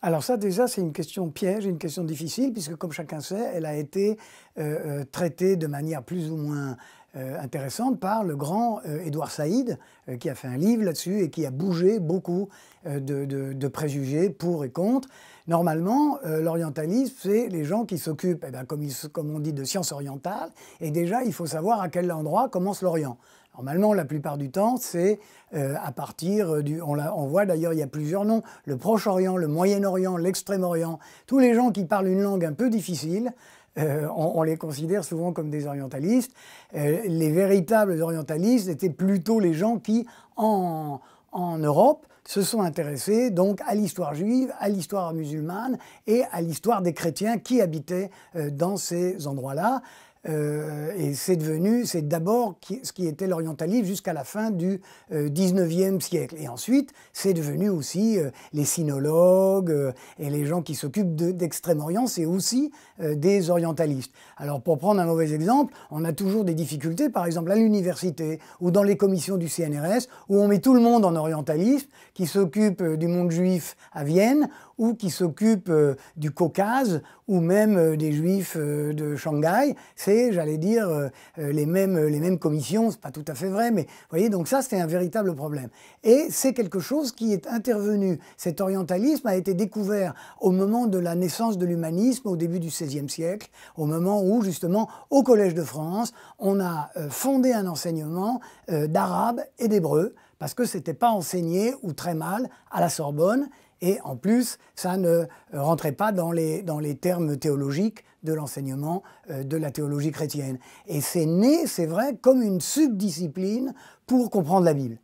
Alors ça déjà, c'est une question piège, une question difficile, puisque comme chacun sait, elle a été euh, euh, traitée de manière plus ou moins euh, intéressante par le grand Édouard Saïd, qui a fait un livre là-dessus et qui a bougé beaucoup de, préjugés pour et contre. Normalement, l'orientalisme, c'est les gens qui s'occupent, eh ben, comme, comme, on dit, de sciences orientales, et déjà, il faut savoir à quel endroit commence l'Orient. Normalement, la plupart du temps, c'est euh, à partir euh, du... On, voit d'ailleurs, il y a plusieurs noms, le Proche-Orient, le Moyen-Orient, l'Extrême-Orient. Tous les gens qui parlent une langue un peu difficile, euh, on, les considère souvent comme des orientalistes. les véritables orientalistes étaient plutôt les gens qui, en, en Europe, se sont intéressés donc à l'histoire juive, à l'histoire musulmane et à l'histoire des chrétiens qui habitaient dans ces endroits-là. Euh, et c'est devenu, c'est d'abord ce qui était l'orientalisme jusqu'à la fin du 19e euh, siècle. Et ensuite, c'est devenu aussi euh, les sinologues et les gens qui s'occupent d'Extrême-Orient, c'est aussi des orientalistes. Alors pour prendre un mauvais exemple, on a toujours des difficultés, par exemple à l'université ou dans les commissions du CNRS, où on met tout le monde en orientalisme, qui s'occupe du monde juif à Vienne, ou qui s'occupe euh, du Caucase ou même euh, des Juifs euh, de Shanghai. C'est, j'allais dire, les, mêmes, les mêmes commissions. C'est pas tout à fait vrai, mais vous voyez, donc ça, c'était un véritable problème. Et c'est quelque chose qui est intervenu. Cet orientalisme a été découvert au moment de la naissance de l'humanisme, au début du XVIe siècle, au moment où, justement, au Collège de France, on a fondé un enseignement d'arabe et d'hébreu parce que ce n'était pas enseigné ou très mal à la Sorbonne et en plus, ça ne euh, rentrait pas dans les, termes théologiques de l'enseignement euh, de la théologie chrétienne. Et c'est né, c'est vrai, comme une subdiscipline pour comprendre la Bible.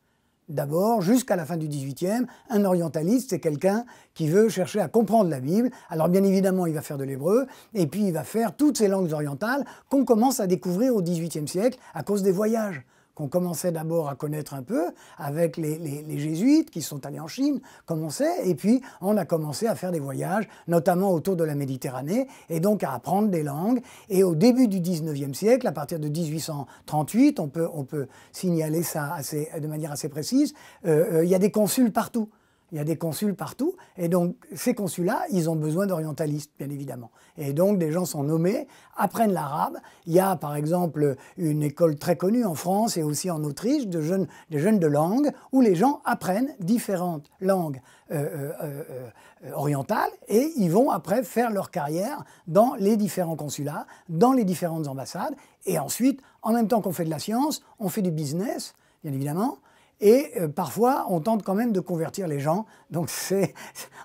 D'abord, jusqu'à la fin du XVIIIe, un orientaliste, c'est quelqu'un qui veut chercher à comprendre la Bible. Alors bien évidemment, il va faire de l'hébreu, et puis il va faire toutes ces langues orientales qu'on commence à découvrir au XVIIIe siècle à cause des voyages qu'on commençait d'abord à connaître un peu avec les, jésuites qui sont allés en Chine, sait, et puis on a commencé à faire des voyages, notamment autour de la Méditerranée, et donc à apprendre des langues. Et au début du 19e siècle, à partir de 1838, on peut, on peut signaler ça de manière assez précise, euh, euh, il y a des consuls partout. Il y a des consuls partout. Et donc, ces consuls-là, ils ont besoin d'orientalistes, bien évidemment. Et donc, des gens sont nommés, apprennent l'arabe. Il y a, par exemple, une école très connue en France et aussi en Autriche, de jeunes, des jeunes de langue, où les gens apprennent différentes langues euh, euh, euh, orientales et ils vont après faire leur carrière dans les différents consulats, dans les différentes ambassades. Et ensuite, en même temps qu'on fait de la science, on fait du business, bien évidemment. Et euh, parfois, on tente quand même de convertir les gens. Donc,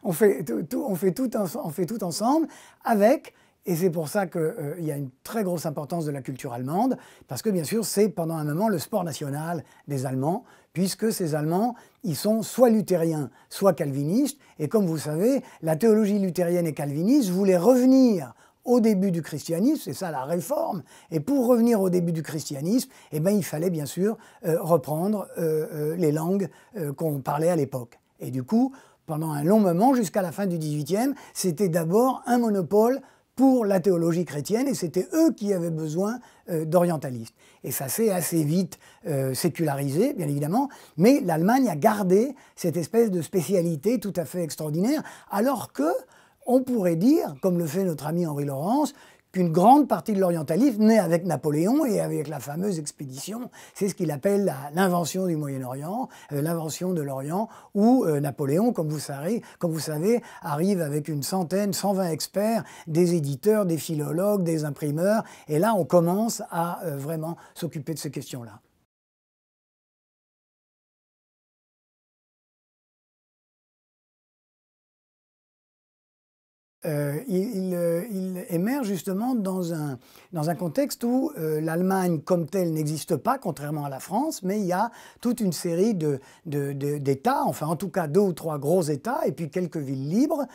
on fait tout, ensemble avec et c'est pour ça qu'il euh, y a une très grosse importance de la culture allemande, parce que bien sûr, c'est pendant un moment le sport national des Allemands, puisque ces Allemands, ils sont soit luthériens, soit calvinistes, et comme vous savez, la théologie luthérienne et calviniste voulait revenir au début du christianisme, c'est ça la réforme, et pour revenir au début du christianisme, eh ben, il fallait bien sûr euh, reprendre euh, euh, les langues qu'on parlait à l'époque. Et du coup, pendant un long moment, jusqu'à la fin du XVIIIe, c'était d'abord un monopole pour la théologie chrétienne et c'était eux qui avaient besoin d'orientalistes. Et ça s'est assez vite sécularisé, bien évidemment, mais l'Allemagne a gardé cette espèce de spécialité tout à fait extraordinaire, alors que on pourrait dire, comme le fait notre ami Henri Laurence, qu'une grande partie de l'orientalisme naît avec Napoléon et avec la fameuse expédition. C'est ce qu'il appelle l'invention du Moyen-Orient, euh, l'invention de l'Orient, où euh, Napoléon, comme vous, savez, arrive avec une centaine, 120 experts, des éditeurs, des philologues, des imprimeurs, et là on commence à euh, vraiment s'occuper de ces questions-là. Euh, euh, il, émerge justement dans un, dans un contexte où euh, l'Allemagne comme telle n'existe pas, contrairement à la France, mais il y a toute une série d'États, enfin en tout cas deux ou trois gros États, et puis quelques villes libres,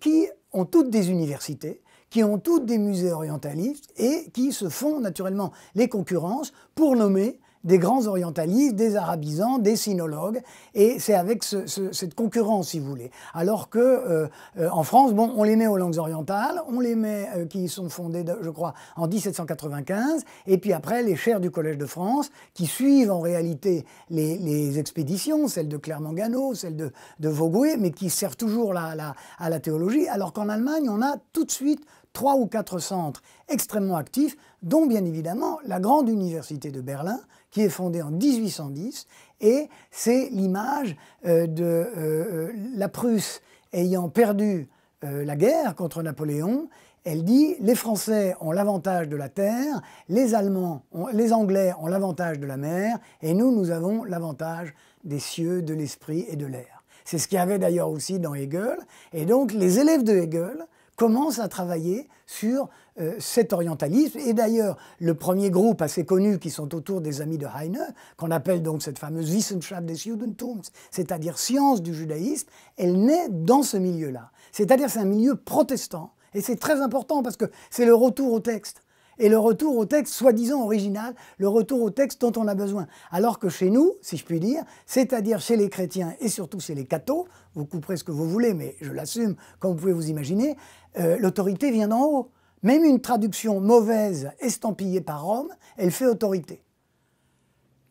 qui ont toutes des universités qui ont toutes des musées orientalistes et qui se font naturellement les concurrences pour nommer des grands orientalistes, des arabisants, des sinologues, et c'est avec cette concurrence, si vous voulez. Alors que euh, euh, en France, bon, on les met aux langues orientales, on les met euh, qui sont fondées, je crois, en 1795, et puis après les chaires du Collège de France qui suivent en réalité les, expéditions, celles de Clermont-Ganneau, celle de, de mais qui servent toujours à la théologie, alors qu'en Allemagne, on a tout de suite trois ou quatre centres extrêmement actifs, dont bien évidemment la grande université de Berlin, qui est fondée en 1810, et c'est l'image euh, de euh, la Prusse ayant perdu euh, la guerre contre Napoléon. Elle dit les Français ont l'avantage de la terre, les Allemands, les Anglais ont l'avantage de la mer, et nous, nous avons l'avantage des cieux, de l'esprit et de l'air. C'est ce qu'il y avait d'ailleurs aussi dans Hegel. Et donc, les élèves de Hegel commencent à travailler sur euh, cet orientalisme. Et d'ailleurs, le premier groupe assez connu qui sont autour des amis de Heine, qu'on appelle donc cette fameuse Wissenschaft des Judentums, c'est-à-dire science du judaïsme, elle naît dans ce milieu-là. C'est-à-dire c'est un milieu protestant. Et c'est très important parce que c'est le retour au texte. Et le retour au texte soi-disant original, le retour au texte dont on a besoin. Alors que chez nous, si je puis dire, c'est-à-dire chez les chrétiens et surtout chez les cathos, vous couperez ce que vous voulez, mais je l'assume, comme vous pouvez vous imaginer, euh, l'autorité vient d'en haut. Même une traduction mauvaise, estampillée par Rome, elle fait autorité.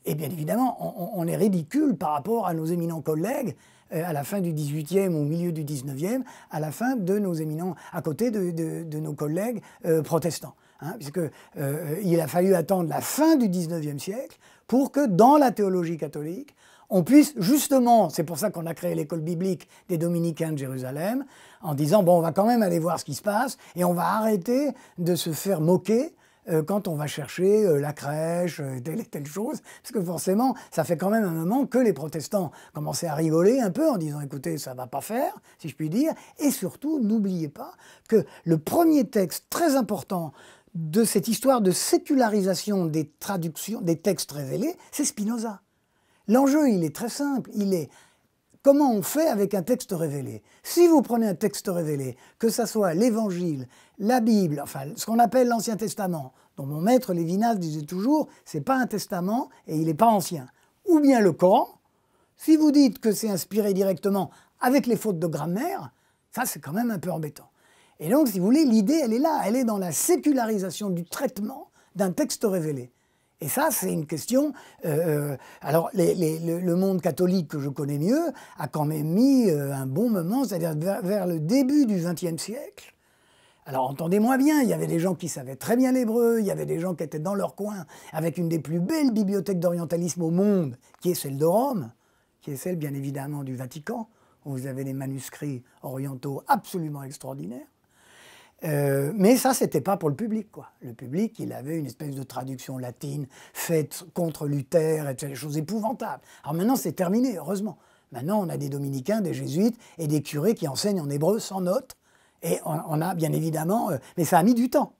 Et bien évidemment, on, est ridicule par rapport à nos éminents collègues euh, à la fin du 18 ou au milieu du 19e, à la fin de nos éminents, à côté de, nos collègues euh, protestants. Hein, puisqu'il euh, a fallu attendre la fin du 19e siècle pour que dans la théologie catholique, on puisse justement, c'est pour ça qu'on a créé l'école biblique des dominicains de Jérusalem, en disant, bon, on va quand même aller voir ce qui se passe, et on va arrêter de se faire moquer euh, quand on va chercher euh, la crèche, euh, telle et telle chose, parce que forcément, ça fait quand même un moment que les protestants commençaient à rigoler un peu en disant, écoutez, ça va pas faire, si je puis dire, et surtout, n'oubliez pas que le premier texte très important de cette histoire de sécularisation des traductions, des textes révélés, c'est Spinoza. L'enjeu, il est très simple, il est comment on fait avec un texte révélé. Si vous prenez un texte révélé, que ce soit l'Évangile, la Bible, enfin ce qu'on appelle l'Ancien Testament, dont mon maître Lévinas disait toujours, c'est pas un testament et il n'est pas ancien, ou bien le Coran, si vous dites que c'est inspiré directement avec les fautes de grammaire, ça c'est quand même un peu embêtant. Et donc, si vous voulez, l'idée, elle est là, elle est dans la sécularisation du traitement d'un texte révélé. Et ça, c'est une question. Euh, euh, alors, le monde catholique que je connais mieux a quand même mis euh, un bon moment, c'est-à-dire vers le début du XXe siècle. Alors entendez-moi bien, il y avait des gens qui savaient très bien l'hébreu, il y avait des gens qui étaient dans leur coin, avec une des plus belles bibliothèques d'orientalisme au monde, qui est celle de Rome, qui est celle bien évidemment du Vatican, où vous avez des manuscrits orientaux absolument extraordinaires. Euh, mais ça, c'était pas pour le public, quoi. Le public, il avait une espèce de traduction latine faite contre Luther, et les choses épouvantables. Alors maintenant, c'est terminé, heureusement. Maintenant, on a des dominicains, des jésuites et des curés qui enseignent en hébreu sans notes. Et on, a bien évidemment, euh, mais ça a mis du temps.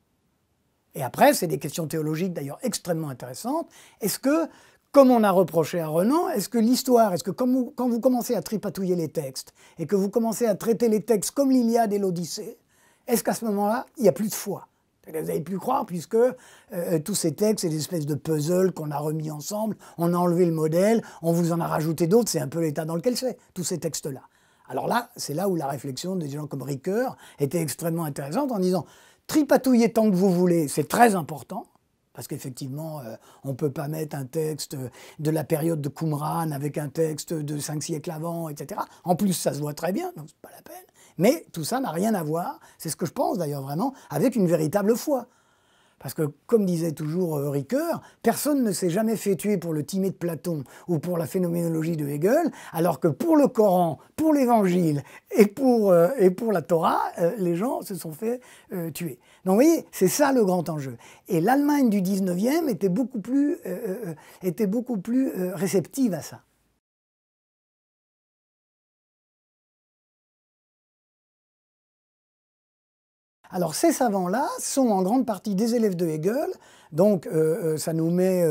Et après, c'est des questions théologiques d'ailleurs extrêmement intéressantes. Est-ce que, comme on a reproché à Renan, est-ce que l'histoire, est-ce que quand quand vous commencez à tripatouiller les textes et que vous commencez à traiter les textes comme l'Iliade et l'Odyssée, est-ce qu'à ce, moment-là, il n'y a plus de foi Vous avez plus croire, puisque euh, euh, tous ces textes, c'est des espèces de puzzle qu'on a remis ensemble, on a enlevé le modèle, on vous en a rajouté d'autres, c'est un peu l'état dans lequel c'est, tous ces textes-là. Alors là, c'est là où la réflexion de gens comme Ricoeur était extrêmement intéressante en disant tripatouillez tant que vous voulez, c'est très important. Parce qu'effectivement, euh, on ne peut pas mettre un texte de la période de Qumran avec un texte de cinq siècles avant, etc. En plus, ça se voit très bien, donc n'est pas la peine. Mais tout ça n'a rien à voir, c'est ce que je pense d'ailleurs vraiment, avec une véritable foi. Parce que, comme disait toujours euh, Ricoeur, personne ne s'est jamais fait tuer pour le Timée de Platon ou pour la phénoménologie de Hegel, alors que pour le Coran, pour l'Évangile et, pour, euh, et pour la Torah, euh, les gens se sont fait tuer. Donc oui, c'est ça le grand enjeu. Et l'Allemagne du 19e était beaucoup plus, était beaucoup plus réceptive à ça. Alors ces savants-là sont en grande partie des élèves de Hegel, donc euh, euh, ça nous met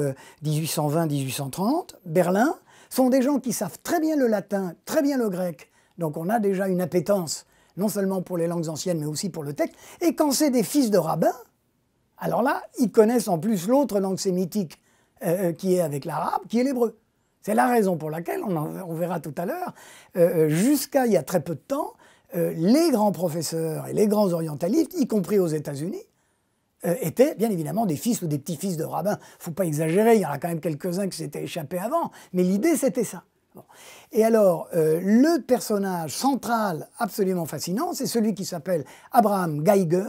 1820-1830, euh, Berlin, sont des gens qui savent très bien le latin, très bien le grec, donc on a déjà une appétence, non seulement pour les langues anciennes, mais aussi pour le texte, et quand c'est des fils de rabbins, alors là, ils connaissent en plus l'autre langue sémitique qui est avec l'arabe, qui est l'hébreu. C'est la raison pour laquelle, on, verra tout à l'heure, jusqu'à il y a très peu de temps, euh, les grands professeurs et les grands orientalistes, y compris aux États-Unis, euh, étaient bien évidemment des fils ou des petits-fils de rabbins. Il ne Faut pas exagérer, il y en a quand même quelques-uns qui s'étaient échappés avant, mais l'idée c'était ça. Et alors, euh, le personnage central absolument fascinant, c'est celui qui s'appelle Abraham Geiger.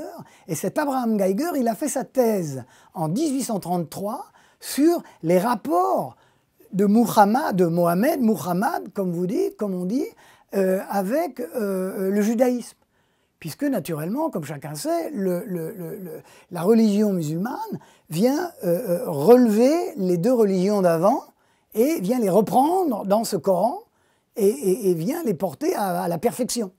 Et cet Abraham Geiger, il a fait sa thèse en 1833 sur les rapports de Muhammad, de Mohamed, Muhammad, comme vous dites, comme on dit, euh, avec euh, euh, le judaïsme. Puisque naturellement, comme chacun sait, la religion musulmane vient relever les deux religions d'avant et vient les reprendre dans ce Coran et, vient les porter à, la perfection.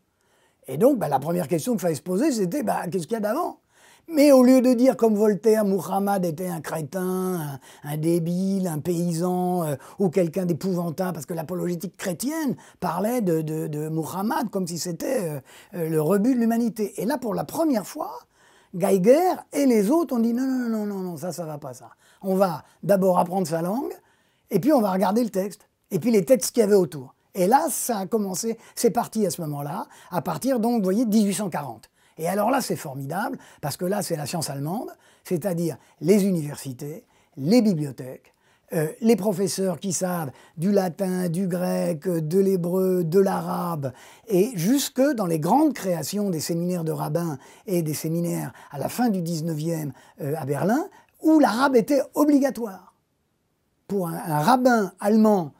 Et donc, bah, la première question qu'il fallait se poser, c'était bah, qu'est-ce qu'il y a d'avant mais au lieu de dire comme Voltaire, Muhammad était un crétin, un, débile, un paysan euh, ou quelqu'un d'épouvantable, parce que l'apologétique chrétienne parlait de, Muhammad comme si c'était euh, euh, le rebut de l'humanité. Et là, pour la première fois, Geiger et les autres ont dit non, non, non, non, non, ça, ça va pas, ça. On va d'abord apprendre sa langue, et puis on va regarder le texte, et puis les textes qu'il y avait autour. Et là, ça a commencé, c'est parti à ce moment-là, à partir donc, vous voyez, 1840. Et alors là, c'est formidable, parce que là, c'est la science allemande, c'est-à-dire les universités, les bibliothèques, euh, les professeurs qui savent du latin, du grec, de l'hébreu, de l'arabe, et jusque dans les grandes créations des séminaires de rabbins et des séminaires à la fin du 19e euh, à Berlin, où l'arabe était obligatoire. Pour un rabbin allemand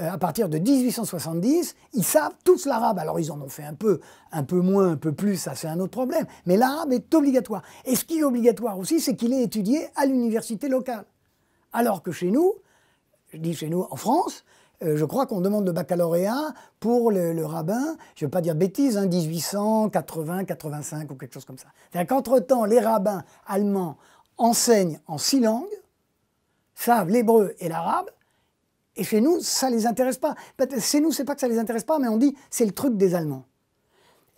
euh, à partir de 1870, ils savent tous l'arabe. Alors ils en ont fait un peu, un peu moins, un peu plus, ça c'est un autre problème. Mais l'arabe est obligatoire. Et ce qui est obligatoire aussi, c'est qu'il est étudié à l'université locale. Alors que chez nous, je dis chez nous en France, euh, je crois qu'on demande le baccalauréat pour le, rabbin, je ne veux pas dire bêtise, 1880, 85 ou quelque chose comme ça. C'est-à-dire qu'entre-temps, les rabbins allemands enseignent en six langues, savent l'hébreu et l'arabe, et chez nous, ça les intéresse pas. Chez nous, c'est pas que ça les intéresse pas, mais on dit c'est le truc des Allemands.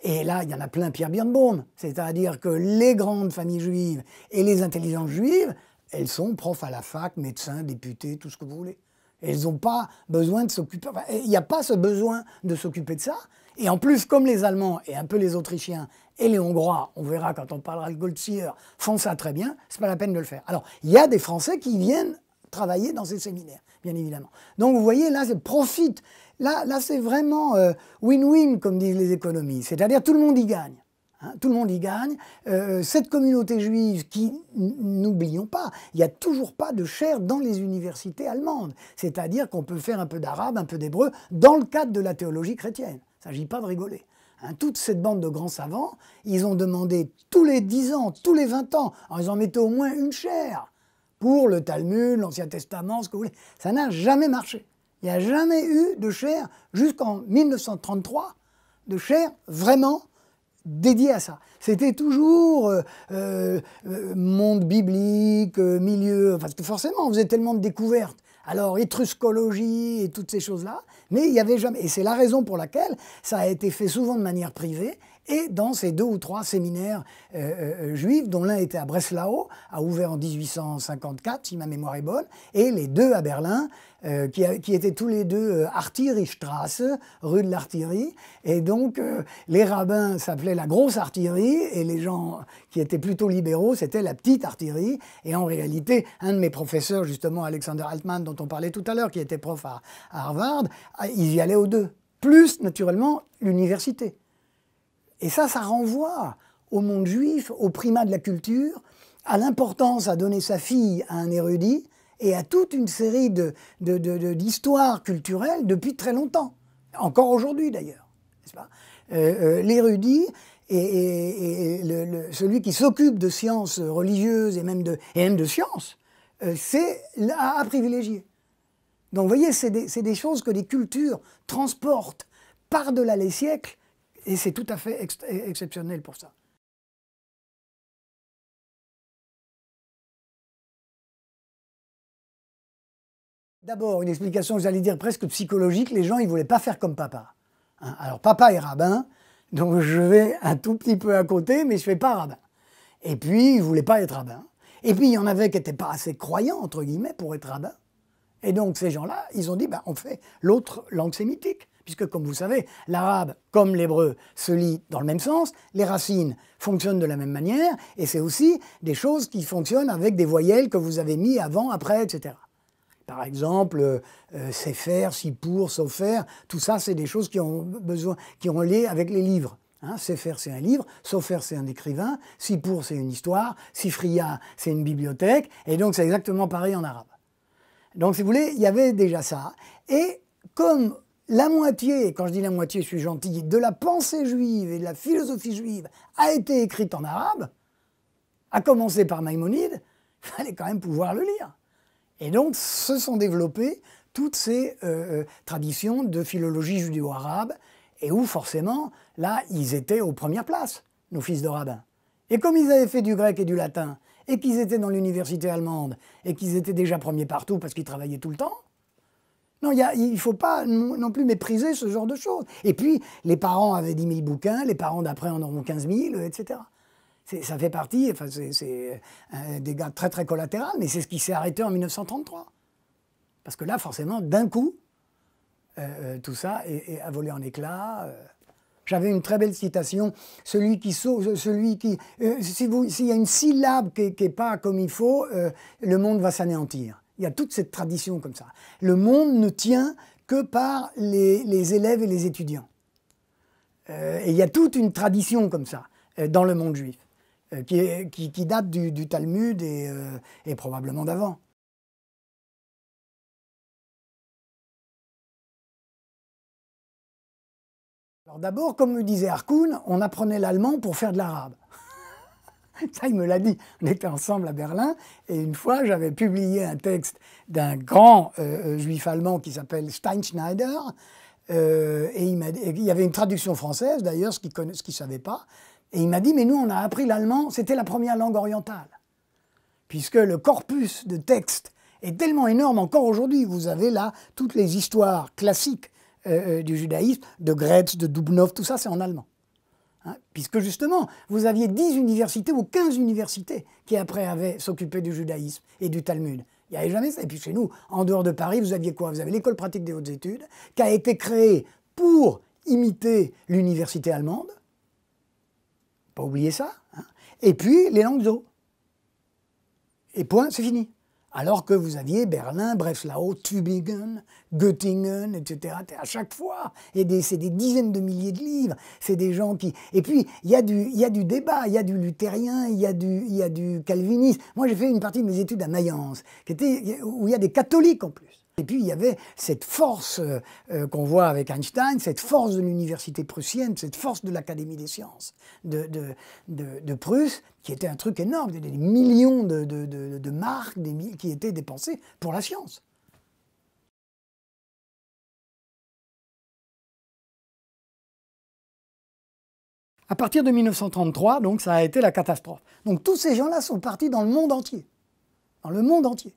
Et là, il y en a plein Pierre Birnbaum. C'est-à-dire que les grandes familles juives et les intelligences juives, elles sont profs à la fac, médecins, députés, tout ce que vous voulez. Elles n'ont pas besoin de s'occuper. Il n'y a pas ce besoin de s'occuper de ça. Et en plus, comme les Allemands et un peu les Autrichiens et les Hongrois, on verra quand on parlera de Goldseer, font ça très bien, c'est pas la peine de le faire. Alors, il y a des Français qui viennent travailler dans ces séminaires, bien évidemment. Donc vous voyez, là, c'est profit. Là, là c'est vraiment euh, win-win, comme disent les économistes. C'est-à-dire tout le monde y gagne. Hein. tout le monde y gagne. Euh, cette communauté juive qui, n'oublions pas, il n'y a toujours pas de chair dans les universités allemandes. C'est-à-dire qu'on peut faire un peu d'arabe, un peu d'hébreu, dans le cadre de la théologie chrétienne. Il ne s'agit pas de rigoler. Hein. toute cette bande de grands savants, ils ont demandé tous les 10 ans, tous les 20 ans, ils en mettaient au moins une chaire pour le Talmud, l'Ancien Testament, ce que vous voulez. Ça n'a jamais marché. Il n'y a jamais eu de chair, jusqu'en 1933, de chair vraiment dédiée à ça. C'était toujours euh, euh, euh, monde biblique, milieu, parce que forcément, on faisait tellement de découvertes. Alors, étruscologie et toutes ces choses-là, mais il n'y avait jamais. Et c'est la raison pour laquelle ça a été fait souvent de manière privée et dans ces deux ou trois séminaires euh, euh, juifs, dont l'un était à Breslau, a ouvert en 1854, si ma mémoire est bonne, et les deux à Berlin, euh, qui, qui, étaient tous les deux euh, Artilleriestrasse, rue de l'artillerie. Et donc, les rabbins s'appelaient la grosse artillerie et les gens qui étaient plutôt libéraux, c'était la petite artillerie. Et en réalité, un de mes professeurs, justement, Alexander Altman, dont on parlait tout à l'heure, qui était prof à Harvard, ah, ils y allaient aux deux. Plus, naturellement, l'université. Et ça, ça renvoie au monde juif, au primat de la culture, à l'importance à donner sa fille à un érudit et à toute une série d'histoires de, culturelles depuis très longtemps, encore aujourd'hui d'ailleurs. Euh, euh, l'érudit et, celui qui s'occupe de sciences religieuses et même de, sciences, euh, c'est à, privilégier. Donc vous voyez, c'est des, des, choses que les cultures transportent par-delà les siècles et c'est tout à fait exceptionnel pour ça. D'abord, une explication, j'allais dire presque psychologique, les gens, ils ne voulaient pas faire comme papa. Hein. Alors, papa est rabbin, donc je vais un tout petit peu à côté, mais je ne fais pas rabbin. Et puis, ils ne voulaient pas être rabbin. Et puis, il y en avait qui n'étaient pas assez croyants, entre guillemets, pour être rabbin. Et donc, ces gens-là, ils ont dit, ben, on fait l'autre langue sémitique puisque comme vous savez, l'arabe comme l'hébreu se lit dans le même sens, les racines fonctionnent de la même manière, et c'est aussi des choses qui fonctionnent avec des voyelles que vous avez mis avant, après, etc. Par exemple, euh, euh, c'est faire, si pour, sauf faire, tout ça, c'est des choses qui ont besoin, qui ont lié avec les livres. Hein, c'est faire, c'est un livre, sauf faire, c'est un écrivain, si pour, c'est une histoire, si fria, c'est une bibliothèque, et donc c'est exactement pareil en arabe. Donc, si vous voulez, il y avait déjà ça. Et comme la moitié, quand je dis la moitié, je suis gentil, de la pensée juive et de la philosophie juive a été écrite en arabe, à commencer par Maïmonide, il fallait quand même pouvoir le lire. Et donc se sont développées toutes ces euh, euh, traditions de philologie judéo-arabe, et où forcément, là, ils étaient aux premières places, nos fils de rabbins. Et comme ils avaient fait du grec et du latin, et qu'ils étaient dans l'université allemande, et qu'ils étaient déjà premiers partout parce qu'ils travaillaient tout le temps, non, il ne faut pas non, plus mépriser ce genre de choses. Et puis, les parents avaient 10 000 bouquins, les parents d'après en auront 15 000, etc. Ça fait partie, enfin, c'est un euh, dégât très très collatéral, mais c'est ce qui s'est arrêté en 1933. Parce que là, forcément, d'un coup, euh, euh, tout ça a volé en éclats. J'avais une très belle citation. Celui qui sauve, celui qui. S'il y a une syllabe qui n'est pas comme il faut, le monde va s'anéantir. Il y a toute cette tradition comme ça. Le monde ne tient que par les, élèves et les étudiants. Euh, et il y a toute une tradition comme ça euh, dans le monde juif, euh, qui, date du, Talmud et, probablement d'avant. Alors d'abord, comme me disait Harkoun, on apprenait l'allemand pour faire de l'arabe. Ça, il me l'a dit. On était ensemble à Berlin et une fois, j'avais publié un texte d'un grand euh, euh, juif allemand qui s'appelle Steinschneider. Euh, et, il y avait une traduction française d'ailleurs, ce qu'il ne savait pas. Et il m'a dit, mais nous, on a appris l'allemand, c'était la première langue orientale. Puisque le corpus de textes est tellement énorme encore aujourd'hui. Vous avez là toutes les histoires classiques euh, du judaïsme, de Gretz, de Dubnov, tout ça, c'est en allemand. Hein, puisque justement, vous aviez 10 universités ou 15 universités qui après avaient s'occupé du judaïsme et du Talmud. Il n'y avait jamais ça. Et puis chez nous, en dehors de Paris, vous aviez quoi Vous avez l'école pratique des hautes études, qui a été créée pour imiter l'université allemande. Pas oublier ça. Hein. et puis les langues d'eau. Et point, c'est fini alors que vous aviez Berlin, Breslau, Tübingen, Göttingen, etc. À chaque fois, et c'est des dizaines de milliers de livres. C'est des gens qui. Et puis, il y, a du, y a du débat, il y a du luthérien, il y, a du, y du calviniste. Moi, j'ai fait une partie de mes études à Mayence, où il y a des catholiques en plus. Et puis il y avait cette force euh, euh, qu'on voit avec Einstein, cette force de l'université prussienne, cette force de l'Académie des sciences de, Prusse, qui était un truc énorme, des, millions de, marques qui étaient dépensées pour la science. À partir de 1933, donc, ça a été la catastrophe. Donc tous ces gens-là sont partis dans le monde entier. Dans le monde entier.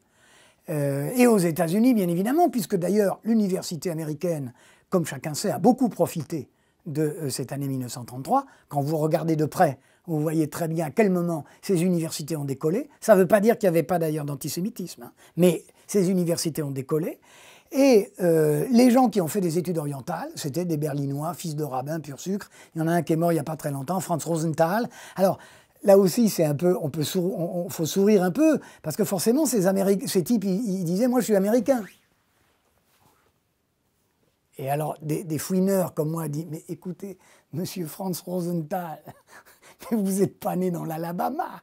Euh, et aux États-Unis, bien évidemment, puisque d'ailleurs l'université américaine, comme chacun sait, a beaucoup profité de euh, cette année 1933. Quand vous regardez de près, vous voyez très bien à quel moment ces universités ont décollé. Ça ne veut pas dire qu'il n'y avait pas d'ailleurs d'antisémitisme, hein. mais ces universités ont décollé. Et euh, les gens qui ont fait des études orientales, c'était des Berlinois, fils de rabbins, pur sucre. Il y en a un qui est mort il n'y a pas très longtemps, Franz Rosenthal. Alors, là aussi, c'est un peu, on peut faut sourire un peu, parce que forcément, ces, ces types, ils, disaient, moi, je suis américain. Et alors, des, fouineurs comme moi disent, mais écoutez, monsieur Franz Rosenthal, vous n'êtes pas né dans l'Alabama,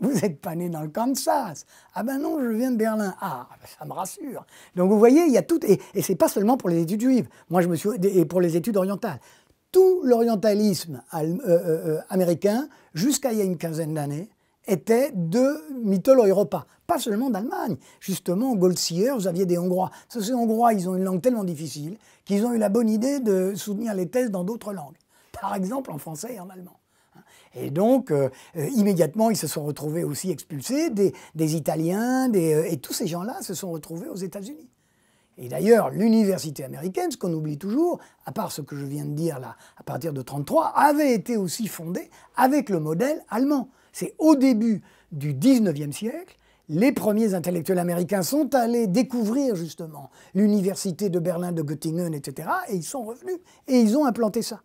vous n'êtes pas né dans le Kansas. Ah ben non, je viens de Berlin. Ah, ah ben, ça me rassure. Donc vous voyez, il y a tout, et, et c'est pas seulement pour les études juives, moi je me suis, et pour les études orientales tout l'orientalisme euh, euh, euh, américain, jusqu'à il y a une quinzaine d'années, était de europa. pas seulement d'Allemagne. Justement, Goldseer, vous aviez des Hongrois. Ces Hongrois, ils ont une langue tellement difficile qu'ils ont eu la bonne idée de soutenir les thèses dans d'autres langues, par exemple en français et en allemand. Et donc, immédiatement, ils se sont retrouvés aussi expulsés, des, Italiens, et tous ces gens-là se sont retrouvés aux États-Unis. Et d'ailleurs, l'université américaine, ce qu'on oublie toujours, à part ce que je viens de dire là, à partir de 1933, avait été aussi fondée avec le modèle allemand. C'est au début du 19e siècle, les premiers intellectuels américains sont allés découvrir justement l'université de Berlin, de Göttingen, etc. Et ils sont revenus et ils ont implanté ça.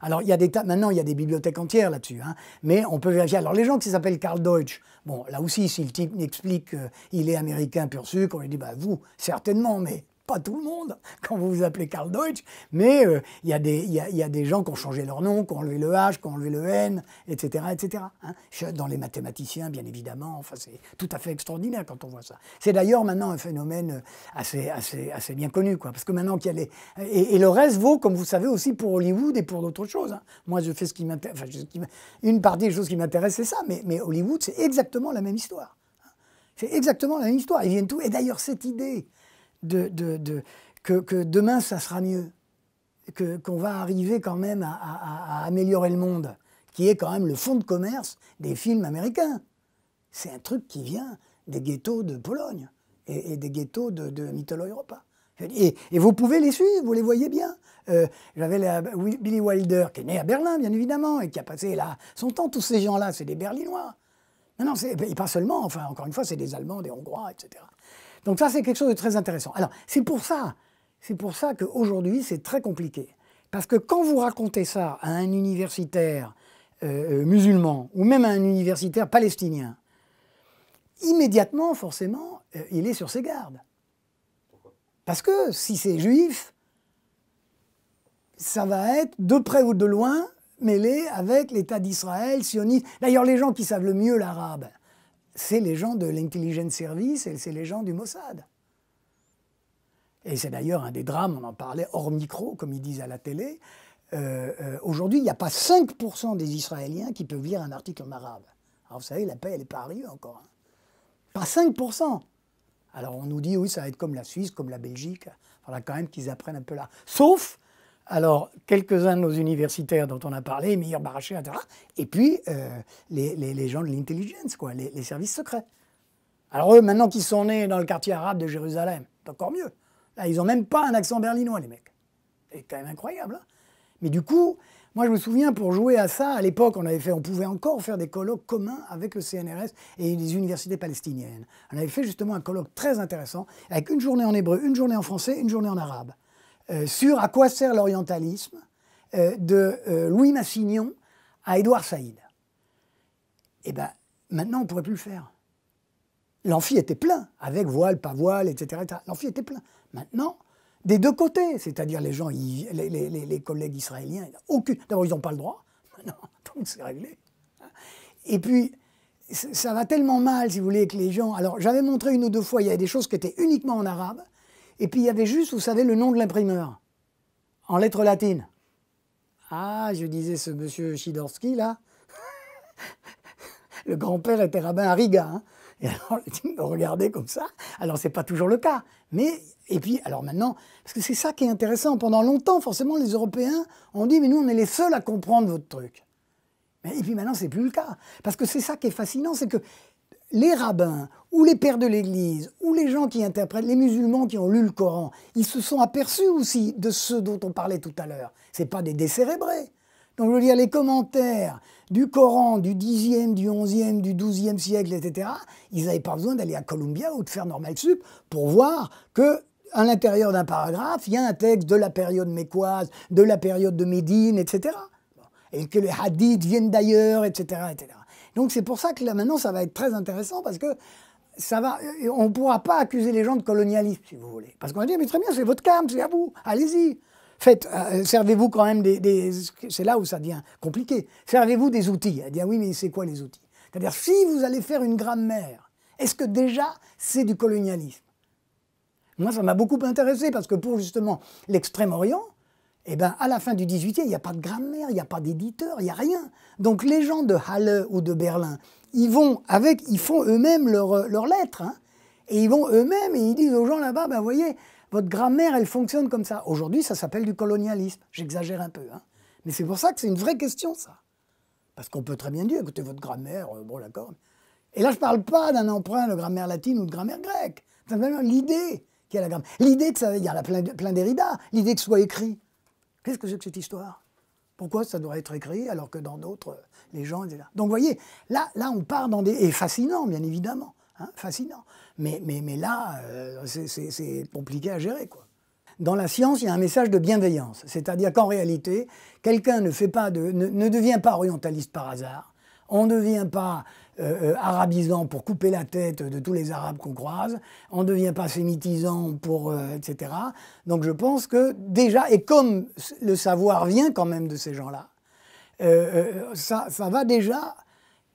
Alors, il y a des maintenant, il y a des bibliothèques entières là-dessus, hein. mais on peut vérifier. Alors, les gens qui s'appellent Karl Deutsch, bon, là aussi, si le type explique qu'il est américain pur sucre, on lui dit, bah, vous, certainement, mais pas tout le monde quand vous vous appelez Karl Deutsch, mais euh, il y, y, a, y, a, des gens qui ont changé leur nom, qui ont enlevé le H, qui ont enlevé le N, etc. etc. Hein dans les mathématiciens, bien évidemment, enfin, c'est tout à fait extraordinaire quand on voit ça. C'est d'ailleurs maintenant un phénomène euh, assez, assez, assez bien connu, quoi, parce que maintenant qu'il y Et, le reste vaut, comme vous savez, aussi pour Hollywood et pour d'autres choses. Hein. Moi, je fais ce qui m'intéresse, enfin, une partie des choses qui m'intéressent, c'est ça, mais, mais Hollywood, c'est exactement la même histoire. Hein. C'est exactement la même histoire. Ils viennent tout. Et d'ailleurs, cette idée de, que, demain, ça sera mieux, qu'on va arriver quand même à, améliorer le monde, qui est quand même le fond de commerce des films américains. C'est un truc qui vient des ghettos de Pologne et, des ghettos de, de Et, vous pouvez les suivre, vous les voyez bien. Euh, j'avais Billy Wilder, qui est né à Berlin, bien évidemment, et qui a passé là, son temps. Tous ces gens-là, c'est des Berlinois. Non, non, et pas seulement, enfin, encore une fois, c'est des Allemands, des Hongrois, etc. Donc ça, c'est quelque chose de très intéressant. Alors, c'est pour ça, c'est pour ça qu'aujourd'hui, c'est très compliqué. Parce que quand vous racontez ça à un universitaire euh, euh, musulman, ou même à un universitaire palestinien, immédiatement, forcément, euh, il est sur ses gardes. Parce que si c'est juif, ça va être de près ou de loin mêlé avec l'État d'Israël, sioniste. D'ailleurs, les gens qui savent le mieux l'arabe, c'est les gens de l'intelligence service et c'est les gens du Mossad. Et c'est d'ailleurs un des drames, on en parlait hors micro, comme ils disent à la télé. Euh, euh, aujourd'hui, il n'y a pas 5% des Israéliens qui peuvent lire un article en arabe. Alors vous savez, la paix, elle n'est pas arrivée encore. Hein. Pas 5%. Alors on nous dit, oui, ça va être comme la Suisse, comme la Belgique. Il faudra quand même qu'ils apprennent un peu là. Sauf alors, quelques-uns de nos universitaires dont on a parlé, Meir Baraché, etc. Et puis, euh, les, gens de l'intelligence, quoi, les, services secrets. Alors, eux, maintenant qu'ils sont nés dans le quartier arabe de Jérusalem, encore mieux. Là, ils n'ont même pas un accent berlinois, les mecs. C'est quand même incroyable. Hein. Mais du coup, moi, je me souviens, pour jouer à ça, à l'époque, on, avait fait, on pouvait encore faire des colloques communs avec le CNRS et les universités palestiniennes. On avait fait justement un colloque très intéressant, avec une journée en hébreu, une journée en français, une journée en arabe. Euh, sur à quoi sert l'orientalisme euh, de euh, Louis Massignon à Édouard Saïd. Eh bien, maintenant, on ne pourrait plus le faire. L'amphi était plein, avec voile, pas voile, etc. L'amphi était plein. Maintenant, des deux côtés, c'est-à-dire les gens, les, collègues israéliens, aucune. D'abord, ils n'ont pas le droit. Non, tout c'est réglé. Et puis, ça va tellement mal, si vous voulez, que les gens. Alors, j'avais montré une ou deux fois, il y avait des choses qui étaient uniquement en arabe. Et puis il y avait juste, vous savez, le nom de l'imprimeur, en lettres latines. Ah, je disais, ce monsieur Chidorsky, là, le grand-père était rabbin à Riga. Hein. Et alors, regardez me comme ça. Alors, ce n'est pas toujours le cas. Mais, et puis, alors maintenant, parce que c'est ça qui est intéressant. Pendant longtemps, forcément, les Européens ont dit, mais nous, on est les seuls à comprendre votre truc. Mais, et puis maintenant, c'est plus le cas. Parce que c'est ça qui est fascinant, c'est que les rabbins ou les pères de l'Église, ou les gens qui interprètent, les musulmans qui ont lu le Coran, ils se sont aperçus aussi de ce dont on parlait tout à l'heure. Ce pas des décérébrés. Donc je veux dire, les commentaires du Coran du 10e, du 11e, du 12e siècle, etc., ils n'avaient pas besoin d'aller à Columbia ou de faire Normal Sup pour voir que à l'intérieur d'un paragraphe, il y a un texte de la période mécoise, de la période de Médine, etc. Et que les hadiths viennent d'ailleurs, etc., etc. Donc c'est pour ça que là maintenant, ça va être très intéressant parce que on ne pourra pas accuser les gens de colonialisme, si vous voulez. Parce qu'on va dire, mais très bien, c'est votre camp, c'est à vous, allez-y. Euh, servez-vous quand même des, C'est là où ça devient compliqué. Servez-vous des outils. dit eh dit oui, mais c'est quoi les outils C'est-à-dire, si vous allez faire une grammaire, est-ce que déjà c'est du colonialisme Moi, ça m'a beaucoup intéressé parce que pour justement l'extrême-orient, eh ben, à la fin du 18e, il n'y a pas de grammaire, il n'y a pas d'éditeur, il n'y a rien. Donc les gens de Halle ou de Berlin ils vont avec, ils font eux-mêmes leurs leur euh, lettres. Hein. et ils vont eux-mêmes et ils disent aux gens là-bas, ben voyez, votre grammaire, elle fonctionne comme ça. Aujourd'hui, ça s'appelle du colonialisme. J'exagère un peu. Hein. Mais c'est pour ça que c'est une vraie question, ça. Parce qu'on peut très bien dire, écoutez, votre grammaire, euh, bon, d'accord. Et là, je ne parle pas d'un emprunt de grammaire latine ou de grammaire grecque. C'est simplement l'idée qu'il y a la grammaire. L'idée que ça, il y a plein, plein d'Érida, l'idée que ce soit écrit. Qu'est-ce que c'est que cette histoire pourquoi ça doit être écrit alors que dans d'autres, euh, les gens Donc vous voyez, là, là on part dans des... Et fascinant, bien évidemment. Hein, fascinant. Mais, mais, mais là, euh, c'est compliqué à gérer. Quoi. Dans la science, il y a un message de bienveillance. C'est-à-dire qu'en réalité, quelqu'un ne, fait pas de, ne, ne devient pas orientaliste par hasard. On ne devient pas euh, euh, arabisant pour couper la tête de tous les Arabes qu'on croise, on ne devient pas sémitisant pour... Euh, etc. Donc je pense que déjà, et comme le savoir vient quand même de ces gens-là, ça, ça va déjà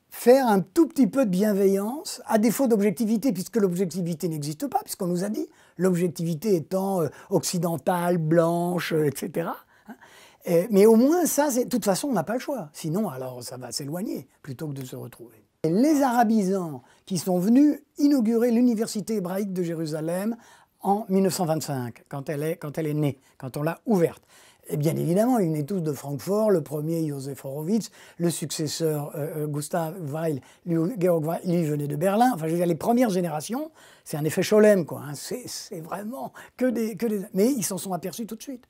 faire un tout petit peu de bienveillance, à défaut d'objectivité, puisque l'objectivité n'existe pas, puisqu'on nous a dit, l'objectivité étant occidentale, blanche, etc. Hein. Mais au moins, ça, de toute façon, on n'a pas le choix. Sinon, alors, ça va s'éloigner plutôt que de se retrouver les arabisans qui sont venus inaugurer l'université hébraïque de Jérusalem en 1925, quand elle est, née, quand on l'a ouverte. Et bien évidemment, ils venaient tous de Francfort, le premier Joseph Horowitz, le successeur euh, euh, Gustav Weil, lui, venait de Berlin. Enfin, je veux dire, les premières générations, c'est un effet cholem, quoi. Hein. C'est vraiment que des, Mais ils s'en sont aperçus tout de suite.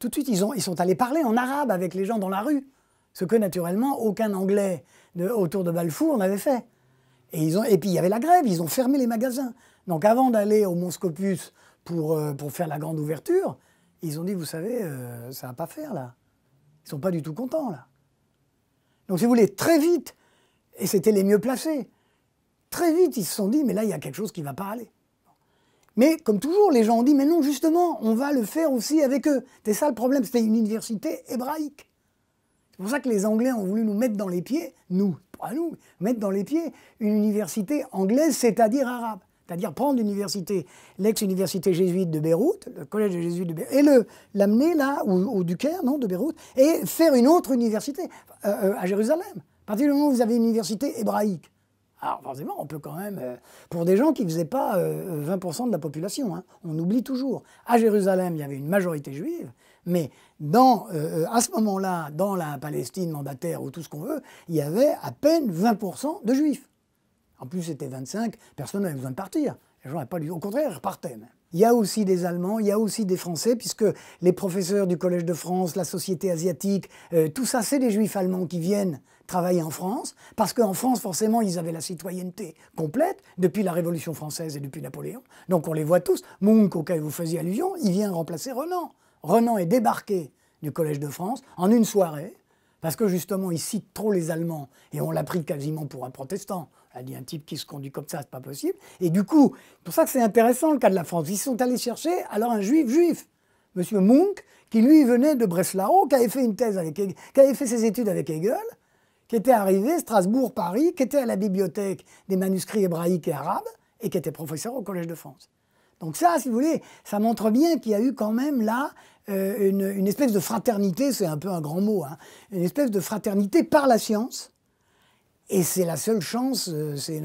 Tout de suite, ils sont allés parler en arabe avec les gens dans la rue, ce que naturellement aucun Anglais autour de Balfour, on avait fait. Et, ils ont, et puis il y avait la grève, ils ont fermé les magasins. Donc avant d'aller au Monscopus pour, euh, pour faire la grande ouverture, ils ont dit, vous savez, ça euh, ça va pas faire là. Ils sont pas du tout contents là. Donc si vous voulez, très vite, et c'était les mieux placés, très vite ils se sont dit, mais là il y a quelque chose qui va pas aller. Mais comme toujours, les gens ont dit, mais non, justement, on va le faire aussi avec eux. C'est ça le problème, c'était une université hébraïque. C'est pour ça que les Anglais ont voulu nous mettre dans les pieds, nous, pas nous, mettre dans les pieds une université anglaise, c'est-à-dire arabe. C'est-à-dire prendre l'université, l'ex-université jésuite de Beyrouth, le collège de jésuites de Beyrouth, et l'amener là, au, du Caire, non, de Beyrouth, et faire une autre université euh, euh, à Jérusalem. À partir du moment où vous avez une université hébraïque, alors forcément, on peut quand même, euh, pour des gens qui ne faisaient pas 20% de la population, hein, on oublie toujours. À Jérusalem, il y avait une majorité juive, mais euh, à ce moment-là, dans la Palestine mandataire ou tout ce qu'on veut, il y avait à peine 20% de juifs. En plus, c'était 25, personne n'avait besoin de partir. Les gens pas lu. Au contraire, ils repartaient Il y a aussi des Allemands, il y a aussi des Français, puisque les professeurs du Collège de France, la Société asiatique, euh, tout ça, c'est des Juifs allemands qui viennent travailler en France, parce qu'en France, forcément, ils avaient la citoyenneté complète depuis la Révolution française et depuis Napoléon. Donc on les voit tous. Munch, auquel vous faisiez allusion, il vient remplacer Renan. Renan est débarqué du Collège de France en une soirée, parce que justement, il cite trop les Allemands, et on l'a pris quasiment pour un protestant. a dit un type qui se conduit comme ça, c'est pas possible. Et du coup, c'est pour ça que c'est intéressant le cas de la France. Ils sont allés chercher alors un juif juif, M. Munk, qui lui venait de Breslau, qui avait fait une thèse avec, qui avait fait ses études avec Hegel, qui était arrivé Strasbourg-Paris, qui était à la bibliothèque des manuscrits hébraïques et arabes, et qui était professeur au Collège de France. Donc ça, si vous voulez, ça montre bien qu'il y a eu quand même là euh, une, espèce de fraternité, c'est un peu un grand mot, hein. une espèce de fraternité par la science. Et c'est la seule chance, euh, c'est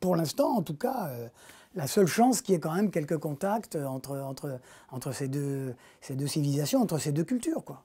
pour l'instant en tout cas, euh, la seule chance qui y ait quand même quelques contacts entre, entre, entre ces, deux, ces deux civilisations, entre ces deux cultures. Quoi.